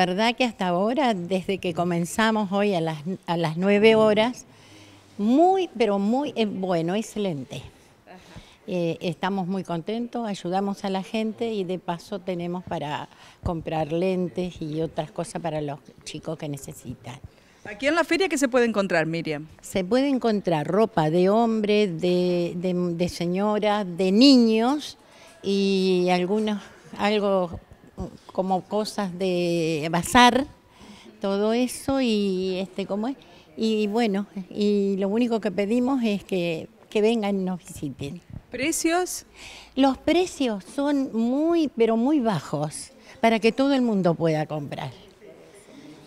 verdad que hasta ahora, desde que comenzamos hoy a las, a las 9 horas, muy, pero muy eh, bueno, excelente. Eh, estamos muy contentos, ayudamos a la gente y de paso tenemos para comprar lentes y otras cosas para los chicos que necesitan. Aquí en la feria, ¿qué se puede encontrar, Miriam? Se puede encontrar ropa de hombre, de, de, de señora, de niños y algunos, algo como cosas de bazar, todo eso y este cómo es. Y bueno, y lo único que pedimos es que, vengan y nos visiten. ¿Precios? Los precios son muy, pero muy bajos, para que todo el mundo pueda comprar.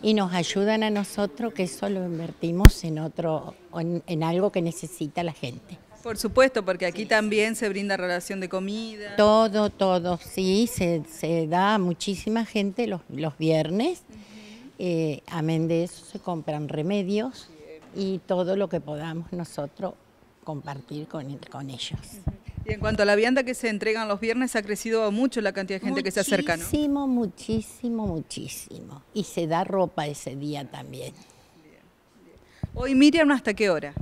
Y nos ayudan a nosotros que eso lo invertimos en otro, en algo que necesita la gente. Por supuesto, porque aquí también se brinda relación de comida. Todo, todo, sí, se, da a muchísima gente los, los viernes. Eh, amén de eso, se compran remedios y todo lo que podamos nosotros compartir con, con ellos. Y en cuanto a la vianda que se entregan los viernes, ha crecido mucho la cantidad de gente que se acerca, ¿no? Muchísimo, muchísimo, muchísimo. Y se da ropa ese día también. Hoy, Miriam, ¿hasta qué hora?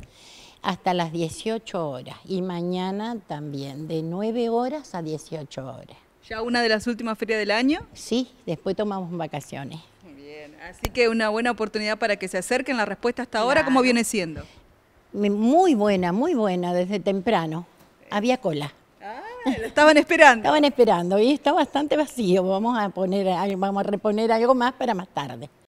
hasta las 18 horas y mañana también de 9 horas a 18 horas. ¿Ya una de las últimas ferias del año? Sí, después tomamos vacaciones. Bien, así que una buena oportunidad para que se acerquen la respuesta hasta ahora, ¿cómo viene siendo? Muy buena, muy buena, desde temprano. Había cola. Ah, lo estaban esperando. estaban esperando y está bastante vacío. Vamos a poner, vamos a reponer algo más para más tarde.